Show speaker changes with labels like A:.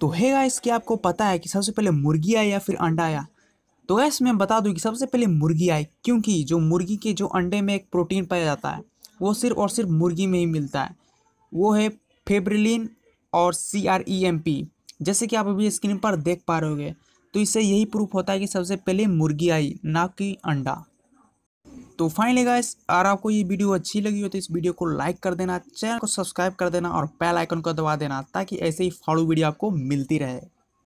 A: तो है गाइस कि आपको पता है कि सबसे पहले मुर्गी आई या फिर अंडा आया तो गैस मैं बता दूँ कि सबसे पहले मुर्गी आई क्योंकि जो मुर्गी के जो अंडे में एक प्रोटीन पाया जाता है वो सिर्फ और सिर्फ मुर्गी में ही मिलता है वो है फेब्रिलिन और C R E M P जैसे कि आप अभी स्क्रीन पर देख पा रहे हो तो इससे यही प्रूफ होता है कि सबसे पहले मुर्गी आई ना कि अंडा तो फाइनली गाइस अगर आपको ये वीडियो अच्छी लगी हो तो इस वीडियो को लाइक कर देना चैनल को सब्सक्राइब कर देना और बेल आइकन को दबा देना ताकि ऐसे ही फाड़ू वीडियो आपको मिलती रहे